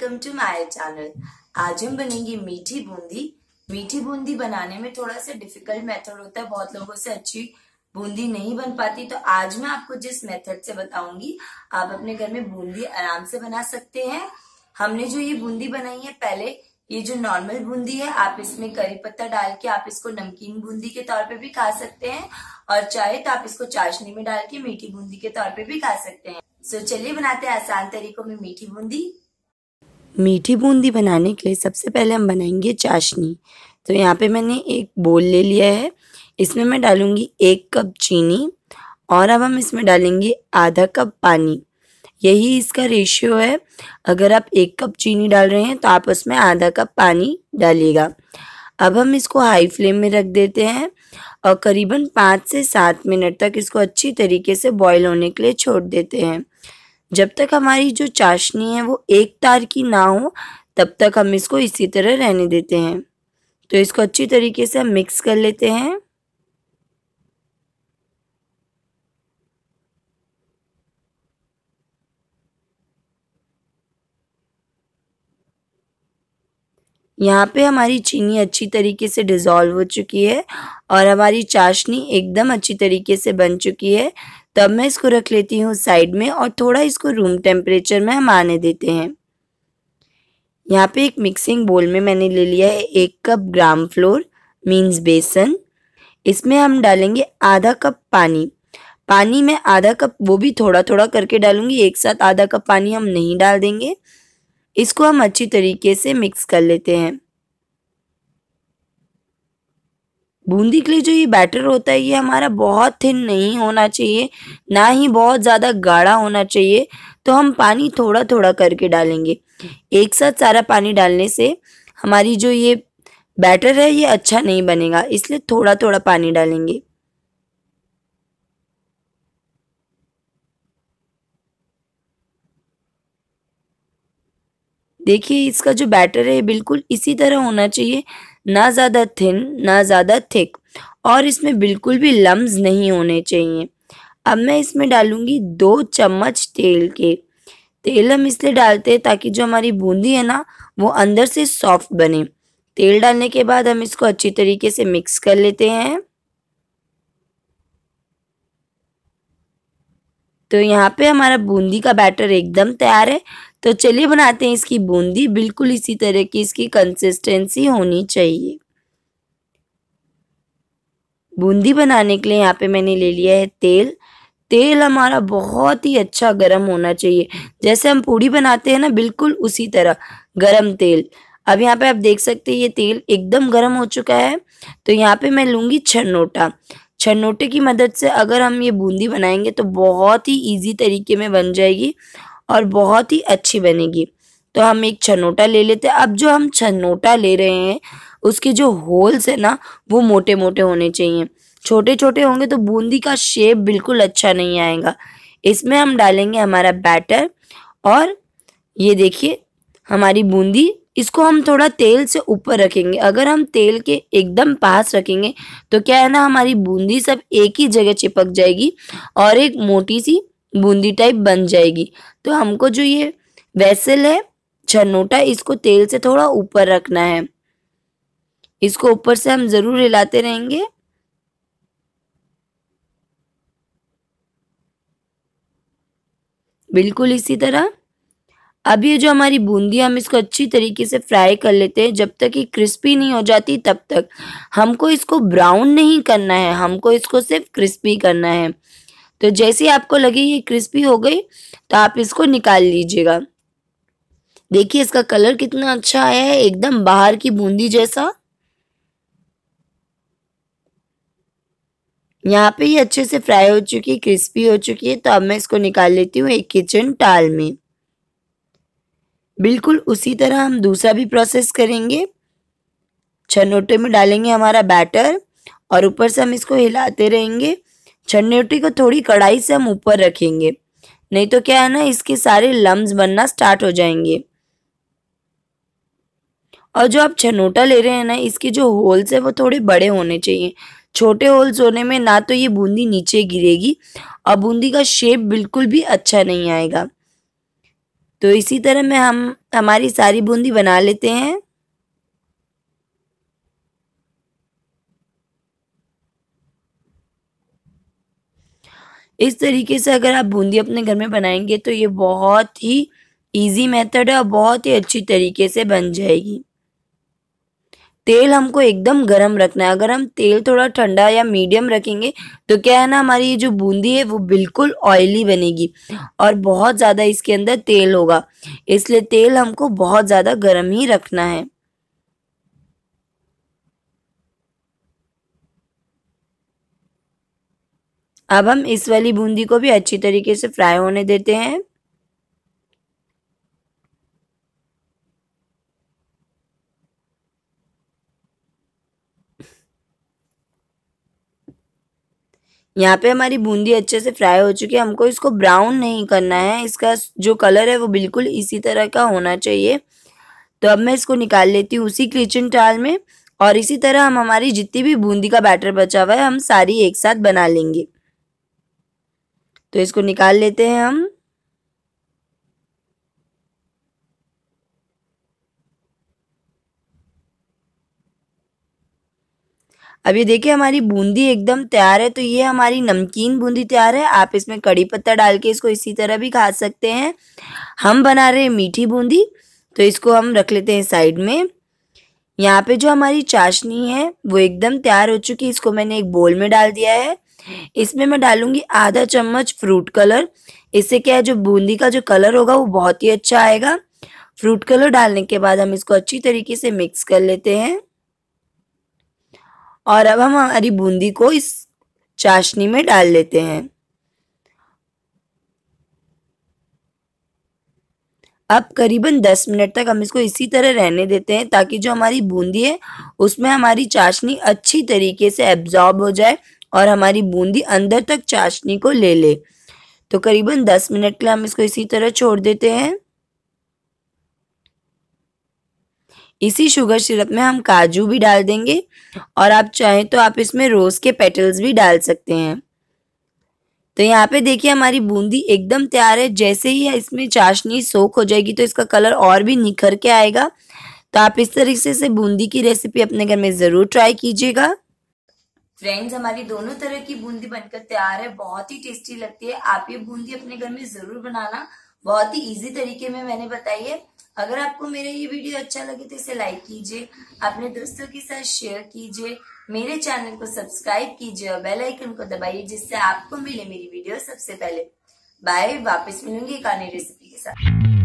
welcome to my channel आज हम बनेंगे मीठी बूंदी मीठी बूंदी बनाने में थोड़ा सा डिफिकल्ट मेथड होता है बहुत लोगों से अच्छी बूंदी नहीं बन पाती तो आज मैं आपको जिस मेथड से बताऊंगी आप अपने घर में बूंदी आराम से बना सकते हैं हमने जो ये बूंदी बनाई है पहले ये जो नॉर्मल बूंदी है आप इसमें करी पत्ता डाल के आप इसको नमकीन बूंदी के तौर पर भी खा सकते हैं और चाहे तो आप इसको चाशनी में डाल के मीठी बूंदी के तौर पर भी खा सकते हैं सो so, चलिए बनाते हैं आसान तरीकों में मीठी बूंदी मीठी बूंदी बनाने के लिए सबसे पहले हम बनाएंगे चाशनी तो यहाँ पे मैंने एक बोल ले लिया है इसमें मैं डालूँगी एक कप चीनी और अब हम इसमें डालेंगे आधा कप पानी यही इसका रेशियो है अगर आप एक कप चीनी डाल रहे हैं तो आप उसमें आधा कप पानी डालिएगा अब हम इसको हाई फ्लेम में रख देते हैं और करीबन पाँच से सात मिनट तक इसको अच्छी तरीके से बॉईल होने के लिए छोड़ देते हैं जब तक हमारी जो चाशनी है वो एक तार की ना हो तब तक हम इसको इसी तरह रहने देते हैं तो इसको अच्छी तरीके से हम मिक्स कर लेते हैं यहाँ पे हमारी चीनी अच्छी तरीके से डिज़ोल्व हो चुकी है और हमारी चाशनी एकदम अच्छी तरीके से बन चुकी है तब मैं इसको रख लेती हूँ साइड में और थोड़ा इसको रूम टेम्परेचर में हम आने देते हैं यहाँ पे एक मिक्सिंग बोल में मैंने ले लिया है एक कप ग्राम फ्लोर मीन्स बेसन इसमें हम डालेंगे आधा कप पानी पानी में आधा कप वो भी थोड़ा थोड़ा करके डालूंगी एक साथ आधा कप पानी हम नहीं डाल देंगे इसको हम अच्छी तरीके से मिक्स कर लेते हैं बूंदी के लिए जो ये बैटर होता है ये हमारा बहुत थिन नहीं होना चाहिए ना ही बहुत ज़्यादा गाढ़ा होना चाहिए तो हम पानी थोड़ा थोड़ा करके डालेंगे एक साथ सारा पानी डालने से हमारी जो ये बैटर है ये अच्छा नहीं बनेगा इसलिए थोड़ा थोड़ा पानी डालेंगे देखिए इसका जो बैटर है बिल्कुल इसी तरह होना चाहिए ना ज़्यादा थिन ना ज़्यादा थिक और इसमें बिल्कुल भी लम्ब नहीं होने चाहिए अब मैं इसमें डालूँगी दो चम्मच तेल के तेल हम इसलिए डालते हैं ताकि जो हमारी बूंदी है ना वो अंदर से सॉफ्ट बने तेल डालने के बाद हम इसको अच्छी तरीके से मिक्स कर लेते हैं तो यहाँ पे हमारा बूंदी का बैटर एकदम तैयार है तो चलिए बनाते हैं इसकी बूंदी बिल्कुल इसी तरह की इसकी कंसिस्टेंसी होनी चाहिए बूंदी बनाने के लिए यहाँ पे मैंने ले लिया है तेल तेल हमारा बहुत ही अच्छा गरम होना चाहिए जैसे हम पूड़ी बनाते हैं ना बिल्कुल उसी तरह गरम तेल अब यहाँ पे आप देख सकते हैं ये तेल एकदम गरम हो चुका है तो यहाँ पे मैं लूँगी छन्नोटा छन्नोटे की मदद से अगर हम ये बूंदी बनाएंगे तो बहुत ही इजी तरीके में बन जाएगी और बहुत ही अच्छी बनेगी तो हम एक छनोटा ले लेते हैं अब जो हम छनोटा ले रहे हैं उसके जो होल्स है ना वो मोटे मोटे होने चाहिए छोटे छोटे होंगे तो बूंदी का शेप बिल्कुल अच्छा नहीं आएगा इसमें हम डालेंगे हमारा बैटर और ये देखिए हमारी बूंदी इसको हम थोड़ा तेल से ऊपर रखेंगे अगर हम तेल के एकदम पास रखेंगे तो क्या है ना हमारी बूंदी सब एक ही जगह चिपक जाएगी और एक मोटी सी बूंदी टाइप बन जाएगी तो हमको जो ये वेसल है छनोटा इसको तेल से थोड़ा ऊपर रखना है इसको ऊपर से हम ज़रूर हिलाते रहेंगे बिल्कुल इसी तरह अब ये जो हमारी बूंदी हम इसको अच्छी तरीके से फ्राई कर लेते हैं जब तक ये क्रिस्पी नहीं हो जाती तब तक हमको इसको ब्राउन नहीं करना है हमको इसको सिर्फ क्रिस्पी करना है तो जैसे आपको लगे ये क्रिस्पी हो गई तो आप इसको निकाल लीजिएगा देखिए इसका कलर कितना अच्छा आया है एकदम बाहर की बूंदी जैसा यहाँ पे ये अच्छे से फ्राई हो चुकी है क्रिस्पी हो चुकी है तो अब मैं इसको निकाल लेती हूँ एक किचन टाल में बिल्कुल उसी तरह हम दूसरा भी प्रोसेस करेंगे छनोटे में डालेंगे हमारा बैटर और ऊपर से हम इसको हिलाते रहेंगे छन्नी को थोड़ी कढ़ाई से हम ऊपर रखेंगे नहीं तो क्या है ना इसके सारे लम्ब बनना स्टार्ट हो जाएंगे और जो आप छनोटा ले रहे हैं ना इसके जो होल्स है वो थोड़े बड़े होने चाहिए छोटे होल्स होने में ना तो ये बूंदी नीचे गिरेगी और बूंदी का शेप बिल्कुल भी अच्छा नहीं आएगा तो इसी तरह में हम हमारी सारी बूंदी बना लेते हैं इस तरीके से अगर आप बूंदी अपने घर में बनाएंगे तो ये बहुत ही इजी मेथड है और बहुत ही अच्छी तरीके से बन जाएगी तेल हमको एकदम गरम रखना है अगर हम तेल थोड़ा ठंडा या मीडियम रखेंगे तो क्या है ना हमारी ये जो बूंदी है वो बिल्कुल ऑयली बनेगी और बहुत ज़्यादा इसके अंदर तेल होगा इसलिए तेल हमको बहुत ज़्यादा गर्म ही रखना है अब हम इस वाली बूंदी को भी अच्छी तरीके से फ्राई होने देते हैं यहाँ पे हमारी बूंदी अच्छे से फ्राई हो चुकी है हमको इसको ब्राउन नहीं करना है इसका जो कलर है वो बिल्कुल इसी तरह का होना चाहिए तो अब मैं इसको निकाल लेती हूँ उसी किचन टाल में और इसी तरह हम हमारी जितनी भी बूंदी का बैटर बचा हुआ है हम सारी एक साथ बना लेंगे तो इसको निकाल लेते हैं हम अब ये देखिए हमारी बूंदी एकदम तैयार है तो ये हमारी नमकीन बूंदी तैयार है आप इसमें कड़ी पत्ता डाल के इसको इसी तरह भी खा सकते हैं हम बना रहे हैं मीठी बूंदी तो इसको हम रख लेते हैं साइड में यहाँ पे जो हमारी चाशनी है वो एकदम तैयार हो चुकी है इसको मैंने एक बोल में डाल दिया है इसमें मैं डालूंगी आधा चम्मच फ्रूट कलर इससे क्या है जो बूंदी का जो कलर होगा वो बहुत ही अच्छा आएगा फ्रूट कलर डालने के बाद हम इसको अच्छी तरीके से मिक्स कर लेते हैं और अब हम हमारी बूंदी को इस चाशनी में डाल लेते हैं अब करीबन दस मिनट तक हम इसको इसी तरह रहने देते हैं ताकि जो हमारी बूंदी है उसमें हमारी चाशनी अच्छी तरीके से एब्जॉर्ब हो जाए और हमारी बूंदी अंदर तक चाशनी को ले ले तो करीबन दस मिनट के लिए हम इसको इसी तरह छोड़ देते हैं इसी शुगर सिरप में हम काजू भी डाल देंगे और आप चाहें तो आप इसमें रोज़ के पेटल्स भी डाल सकते हैं तो यहाँ पे देखिए हमारी बूंदी एकदम तैयार है जैसे ही इसमें चाशनी सोख हो जाएगी तो इसका कलर और भी निखर के आएगा तो आप इस तरीके से बूंदी की रेसिपी अपने घर में ज़रूर ट्राई कीजिएगा फ्रेंड्स हमारी दोनों तरह की बूंदी बनकर तैयार है बहुत ही टेस्टी लगती है आप ये बूंदी अपने घर में जरूर बनाना बहुत ही इजी तरीके में मैंने बताई है अगर आपको मेरा ये वीडियो अच्छा लगे तो इसे लाइक कीजिए अपने दोस्तों के साथ शेयर कीजिए मेरे चैनल को सब्सक्राइब कीजिए और बेल आइकन को दबाइए जिससे आपको मिले मेरी वीडियो सबसे पहले बाय वापस मिलूंगी एक आने रेसिपी के साथ